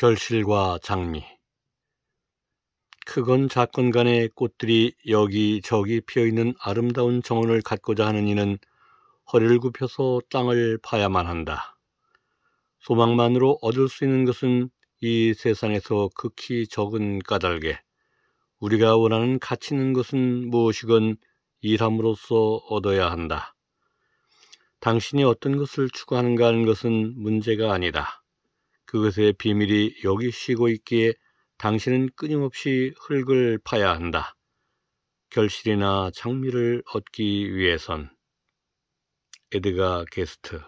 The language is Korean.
결실과 장미 크건 작건 간의 꽃들이 여기저기 피어있는 아름다운 정원을 갖고자 하는 이는 허리를 굽혀서 땅을 파야만 한다. 소망만으로 얻을 수 있는 것은 이 세상에서 극히 적은 까닭에 우리가 원하는 가치 있는 것은 무엇이건 일함으로써 얻어야 한다. 당신이 어떤 것을 추구하는가 하는 것은 문제가 아니다. 그것의 비밀이 여기 쉬고 있기에 당신은 끊임없이 흙을 파야 한다. 결실이나 장미를 얻기 위해선 에드가 게스트